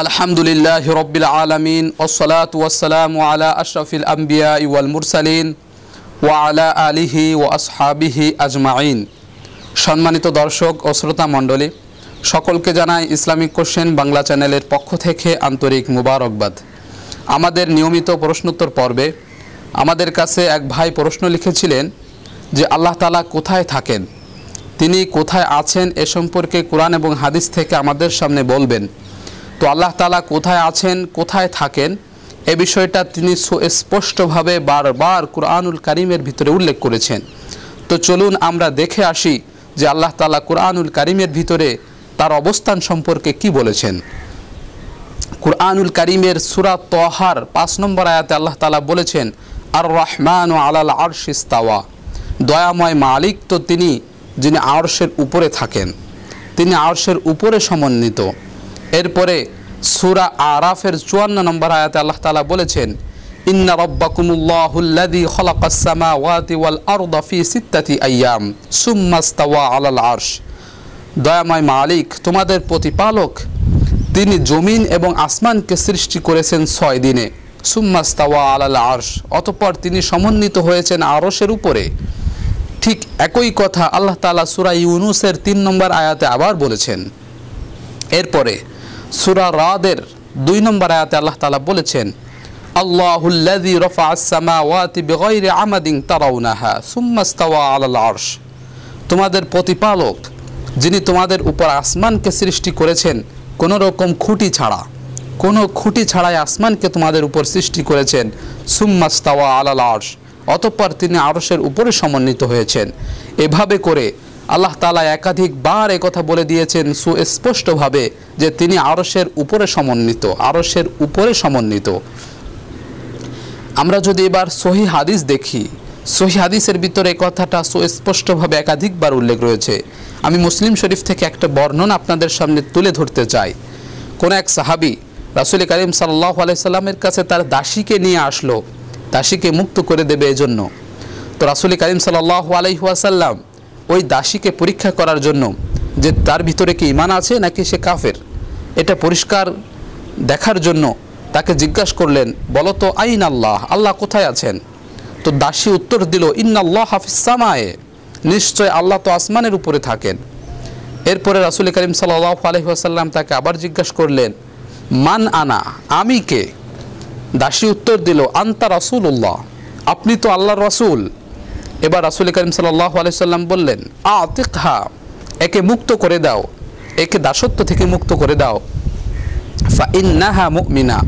আলহামদুলিল্লাহ রব্বিল আলমিন ওসলাত ওয়াসালাম আলা আশরাফিল আম্বিয়া ইউল মুরসালিন ওয়া আলা আলিহি ও আসহাবিহি আজমাইন সম্মানিত দর্শক ও শ্রোতা মণ্ডলী সকলকে জানাই ইসলামিক কোশ্চেন বাংলা চ্যানেলের পক্ষ থেকে আন্তরিক মুবারকবাদ আমাদের নিয়মিত প্রশ্নোত্তর পর্বে আমাদের কাছে এক ভাই প্রশ্ন লিখেছিলেন যে আল্লাহ তালা কোথায় থাকেন তিনি কোথায় আছেন এ সম্পর্কে কোরআন এবং হাদিস থেকে আমাদের সামনে বলবেন তো আল্লাহ তালা কোথায় আছেন কোথায় থাকেন এ বিষয়টা তিনি সুস্পষ্টভাবে বারবার কোরআনুল করিমের ভিতরে উল্লেখ করেছেন তো চলুন আমরা দেখে আসি যে আল্লাহ তালা কোরআনুল কারিমের ভিতরে তার অবস্থান সম্পর্কে কি বলেছেন কুরআনুল কারিমের সুরা তহার পাঁচ নম্বর আয়াতে আল্লাহ তালা বলেছেন আর রহমান ও আলাল আরশ ইস্তাওয়া দয়াময় মালিক তো তিনি যিনি আরশের উপরে থাকেন তিনি আরশের উপরে সমন্বিত এরপরে সুরা আরাফের চুয়ান্ন নম্বর আয়াতে আল্লাহ তালা বলেছেন ইন্না রব্বাকুমুল্লাহুল্লাযী খালাকাস সামাওয়াতি ওয়াল আরদা ফি সিত্তাতি আইয়াম সুম্মা ইস্তাওয়া আলাল আরশ দয়াময় মালিক তোমাদের প্রতিপালক তিনি জমিন এবং আসমানকে সৃষ্টি করেছেন ছয় দিনে সুম্মাস্তাওয়া আলাল আরশ অতঃপর তিনি সমন্বিত হয়েছেন আরশের উপরে ঠিক একই কথা আল্লাহ তালা সুরা ইউনুসের তিন নম্বর আয়াতে আবার বলেছেন এরপরে সুরা রাদের দুই নম্বর আয়াতে আল্লাহ তালা বলেছেন আল্লাহুল্লাদি রফা আসসামাওয়াতি বেগৈরে আমাদিন তারাউনাহা সুম্মাস্তাওয়া আলাল আরশ তোমাদের প্রতিপালক যিনি তোমাদের উপর আসমানকে সৃষ্টি করেছেন কোনো রকম খুঁটি ছাড়া কোনো খুঁটি ছাড়াই আসমানকে তোমাদের উপর সৃষ্টি করেছেন সুম্মাস্তাওয়া আলাল আর্শ অতঃপর তিনি আরশের উপরে সমন্বিত হয়েছেন এভাবে করে আল্লাহ তালা একাধিকবার কথা বলে দিয়েছেন সুস্পষ্টভাবে যে তিনি আরসের উপরে সমন্বিত আরসের উপরে সমন্বিত আমরা যদি এবার সহি হাদিস দেখি সহি হাদিসের ভিতরে কথাটা সুস্পষ্টভাবে একাধিকবার উল্লেখ রয়েছে আমি মুসলিম শরীফ থেকে একটা বর্ণনা আপনাদের সামনে তুলে ধরতে চাই কোন এক সাহাবি রাসুল করিম সাল্লাহ আলাইসাল্লামের কাছে তার দাসীকে নিয়ে আসলো দাসীকে মুক্ত করে দেবে এজন্য তো রাসুল করিম সাল্লাহ আলাইহুয়াসাল্লাম ওই দাসীকে পরীক্ষা করার জন্য যে তার ভিতরে কি ইমান আছে নাকি সে কাফের এটা পরিষ্কার দেখার জন্য তাকে জিজ্ঞাসা করলেন বলো তো আইন আল্লাহ আল্লাহ কোথায় আছেন তো দাসী উত্তর দিল ইন্নাল্লাহ হাফিসামায়ে নিশ্চয় আল্লাহ তো আসমানের উপরে থাকেন এরপরে রাসুল করিম সাল্লাহ আলহিহাসাল্লাম তাকে আবার জিজ্ঞাসা করলেন মান আনা আমি কে দাসী উত্তর দিল আন্তা রাসুল উল্লাহ আপনি তো আল্লাহর রাসুল এবার রাসুল করিম সাল্লাহ আলাইসাল্লাম বললেন আতিকহা একে মুক্ত করে দাও একে দাসত্ব থেকে মুক্ত করে দাও ফা ইন্নাহা মুমিনা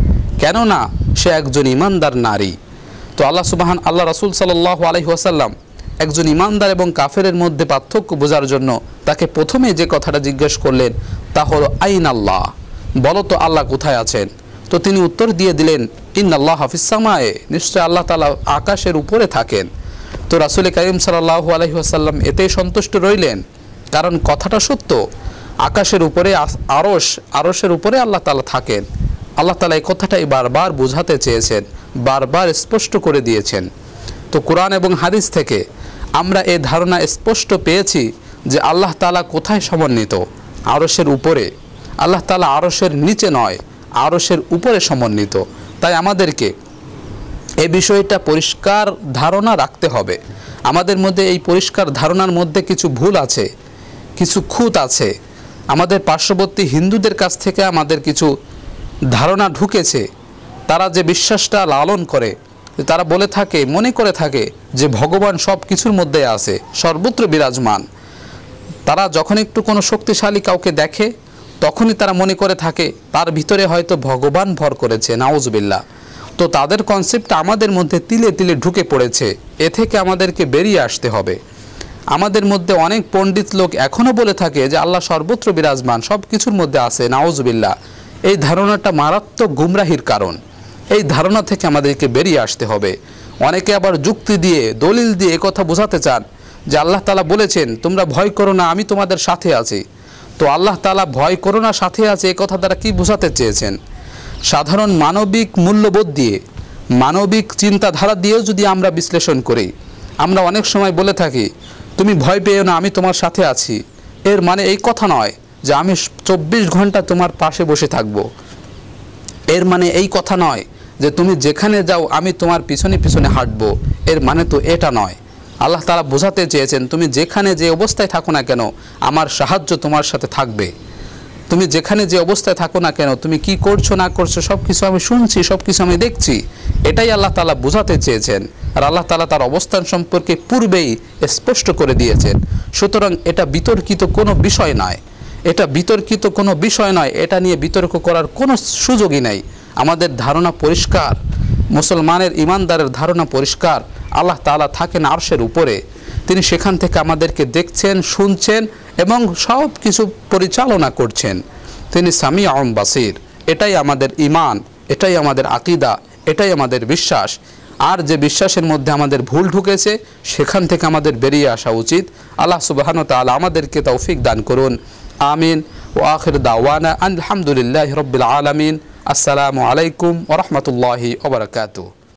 কেননা সে একজন ইমানদার নারী তো আল্লাহ সুবাহান আল্লাহ রাসুল সাল্লাহ আলহি ওয়াসাল্লাম একজন ইমানদার এবং কাফেরের মধ্যে পার্থক্য বোঝার জন্য তাকে প্রথমে যে কথাটা জিজ্ঞেস করলেন তা হলো আইন আল্লাহ বলো তো আল্লাহ কোথায় আছেন তো তিনি উত্তর দিয়ে দিলেন ইন হাফিজ সামায়ে নিশ্চয় আল্লাহ তালা আকাশের উপরে থাকেন তো রাসুল কাইম সাল্লাহ আলহিহাসাল্লাম এতেই সন্তুষ্ট রইলেন কারণ কথাটা সত্য আকাশের উপরে আরস আরসের উপরে আল্লাহ তালা থাকেন আল্লাহ তালা এই কথাটাই বারবার বোঝাতে চেয়েছেন বারবার স্পষ্ট করে দিয়েছেন তো কোরআন এবং হাদিস থেকে আমরা এ ধারণা স্পষ্ট পেয়েছি যে আল্লাহ তালা কোথায় সমন্বিত আরসের উপরে আল্লাহ তালা আরসের নিচে নয় আরসের উপরে সমন্বিত তাই আমাদেরকে এ বিষয়টা পরিষ্কার ধারণা রাখতে হবে আমাদের মধ্যে এই পরিষ্কার ধারণার মধ্যে কিছু ভুল আছে কিছু খুঁত আছে আমাদের পার্শ্ববর্তী হিন্দুদের কাছ থেকে আমাদের কিছু ধারণা ঢুকেছে তারা যে বিশ্বাসটা লালন করে তারা বলে থাকে মনে করে থাকে যে ভগবান সব কিছুর মধ্যে আছে সর্বত্র বিরাজমান তারা যখন একটু কোনো শক্তিশালী কাউকে দেখে তখনই তারা মনে করে থাকে তার ভিতরে হয়তো ভগবান ভর করেছে নাওজবিল্লা তো তাদের কনসেপ্ট আমাদের মধ্যে তিলে তিলে ঢুকে পড়েছে এ থেকে আমাদেরকে বেরিয়ে আসতে হবে আমাদের মধ্যে অনেক পণ্ডিত লোক এখনও বলে থাকে যে আল্লাহ সর্বত্র বিরাজমান সব কিছুর মধ্যে আছে নাওজবিল্লা এই ধারণাটা মারাত্মক গুমরাহির কারণ এই ধারণা থেকে আমাদেরকে বেরিয়ে আসতে হবে অনেকে আবার যুক্তি দিয়ে দলিল দিয়ে কথা বোঝাতে চান যে আল্লাহ তালা বলেছেন তোমরা ভয় করো না আমি তোমাদের সাথে আছি তো আল্লাহ তালা ভয় করো না সাথে আছে এ কথা তারা কি বোঝাতে চেয়েছেন সাধারণ মানবিক মূল্যবোধ দিয়ে মানবিক চিন্তাধারা দিয়েও যদি আমরা বিশ্লেষণ করি আমরা অনেক সময় বলে থাকি তুমি ভয় পেয়েও না আমি তোমার সাথে আছি এর মানে এই কথা নয় যে আমি চব্বিশ ঘন্টা তোমার পাশে বসে থাকব এর মানে এই কথা নয় যে তুমি যেখানে যাও আমি তোমার পিছনে পিছনে হাঁটব এর মানে তো এটা নয় আল্লাহ তারা বোঝাতে চেয়েছেন তুমি যেখানে যে অবস্থায় থাকো না কেন আমার সাহায্য তোমার সাথে থাকবে তুমি যেখানে যে অবস্থায় থাকো না কেন তুমি কি করছো না করছো সব কিছু আমি শুনছি সব কিছু আমি দেখছি এটাই আল্লাহ তালা বোঝাতে চেয়েছেন আর আল্লাহ তালা তার অবস্থান সম্পর্কে পূর্বেই স্পষ্ট করে দিয়েছেন সুতরাং এটা বিতর্কিত কোনো বিষয় নয় এটা বিতর্কিত কোনো বিষয় নয় এটা নিয়ে বিতর্ক করার কোনো সুযোগই নেই আমাদের ধারণা পরিষ্কার মুসলমানের ইমানদারের ধারণা পরিষ্কার আল্লাহ তালা থাকেন আরশের উপরে তিনি সেখান থেকে আমাদেরকে দেখছেন শুনছেন এবং সব কিছু পরিচালনা করছেন তিনি সামি আম বাসির এটাই আমাদের ইমান এটাই আমাদের আকিদা এটাই আমাদের বিশ্বাস আর যে বিশ্বাসের মধ্যে আমাদের ভুল ঢুকেছে সেখান থেকে আমাদের বেরিয়ে আসা উচিত আল্লাহ সুবাহন তালা আমাদেরকে তৌফিক দান করুন আমিন ও আখির দাওয়ানা আলহামদুলিল্লাহ রবিল আলমিন আসসালামু আলাইকুম ওরহমতুল্লাহি ওবরাকাতু